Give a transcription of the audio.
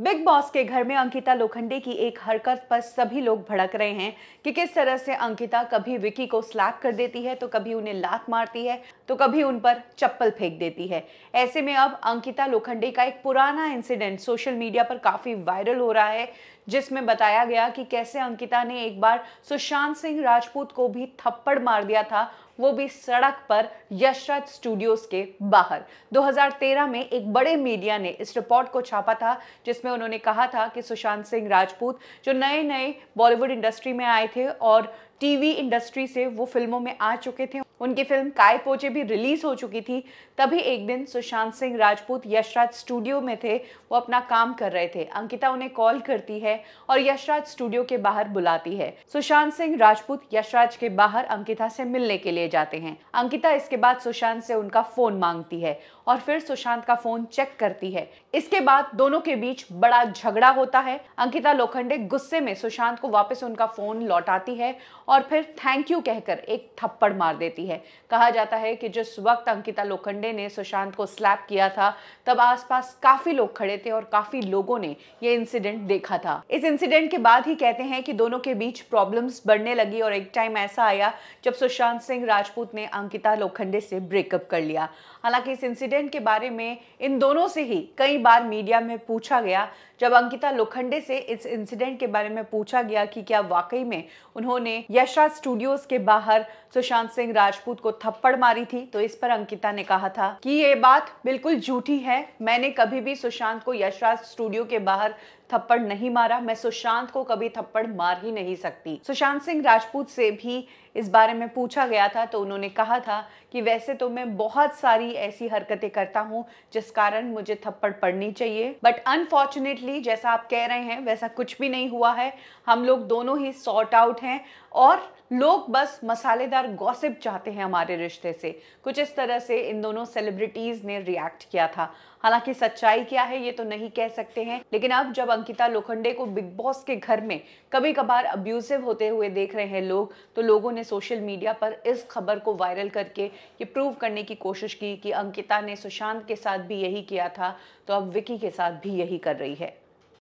big boss के घर में अंकिता लोखंडे की एक हरकत पर सभी लोग भड़क रहे हैं कि किस तरह से अंकिता कभी विकी को स्लैप कर देती है तो कभी उन्हें लात मारती है तो कभी उन पर चप्पल फेंक देती है ऐसे में अब अंकिता लोखंडे का एक पुराना इंसिडेंट सोशल मीडिया पर काफ़ी वायरल हो रहा है जिसमें बताया गया कि कैसे अंकिता ने एक बार सुशांत सिंह राजपूत को भी थप्पड़ मार दिया था वो भी सड़क पर यशराज स्टूडियोज के बाहर 2013 में एक बड़े मीडिया ने इस रिपोर्ट को छापा था जिसमें उन्होंने कहा था कि सुशांत सिंह राजपूत जो नए नए बॉलीवुड इंडस्ट्री में आए थे और टीवी इंडस्ट्री से वो फिल्मों में आ चुके थे उनकी फिल्म काय पोचे भी रिलीज़ हो चुकी थी तभी एक दिन सुशांत सिंह राजपूत यशराज स्टूडियो में थे वो अपना काम कर रहे थे अंकिता उन्हें कॉल करती है और यशराज स्टूडियो के बाहर बुलाती है सुशांत सिंह राजपूत यशराज के बाहर अंकिता से मिलने के लिए जाते हैं अंकिता इसके बाद सुशांत से उनका फ़ोन मांगती है और फिर सुशांत का फ़ोन चेक करती है इसके बाद दोनों के बीच बड़ा झगड़ा होता है अंकिता लोखंडे गुस्से में सुशांत को वापस उनका फ़ोन लौटाती है और फिर थैंक यू कहकर एक थप्पड़ मार देती है है कहा जाता है कि जिस वक्त अंकिता लोखंडे ने सुशांत को स्लैप किया था तब आसपास काफ़ी लोग खड़े थे और काफ़ी लोगों ने ये इंसिडेंट देखा था इस इंसिडेंट के बाद ही कहते हैं कि दोनों के बीच प्रॉब्लम्स बढ़ने लगी और एक टाइम ऐसा आया जब सुशांत सिंह राजपूत ने अंकिता लोखंडे से ब्रेकअप कर लिया हालांकि इस इंसिडेंट के बारे में इन दोनों से ही कई बार मीडिया में पूछा गया जब अंकिता लोखंडे से इस इंसिडेंट के बारे में पूछा गया कि क्या वाकई में उन्होंने यशराज स्टूडियोज के बाहर सुशांत सिंह राज राजपूत को थप्पड़ मारी थी तो इस पर अंकिता ने कहा था कि ये बात बिल्कुल झूठी है मैंने कभी भी सुशांत को यशराज स्टूडियो के बाहर थप्पड़ नहीं मारा मैं सुशांत को कभी थप्पड़ मार ही नहीं सकती सुशांत सिंह राजपूत से भी इस बारे में पूछा गया था तो उन्होंने कहा था कि वैसे तो मैं बहुत सारी ऐसी हरकतें करता हूँ जिस कारण मुझे थप्पड़ पड़नी चाहिए बट अनफॉर्चुनेटली जैसा आप कह रहे हैं वैसा कुछ भी नहीं हुआ है हम लोग दोनों ही सॉर्ट आउट हैं और लोग बस मसालेदार गॉसिप चाहते हैं हमारे रिश्ते से कुछ इस तरह से इन दोनों सेलिब्रिटीज़ ने रिएक्ट किया था हालांकि सच्चाई क्या है ये तो नहीं कह सकते हैं लेकिन अब जब अंकिता लोखंडे को बिग बॉस के घर में कभी कभार अब्यूजिव होते हुए देख रहे हैं लोग तो लोगों ने सोशल मीडिया पर इस खबर को वायरल करके ये प्रूव करने की कोशिश की कि अंकिता ने सुशांत के साथ भी यही किया था तो अब विकी के साथ भी यही कर रही है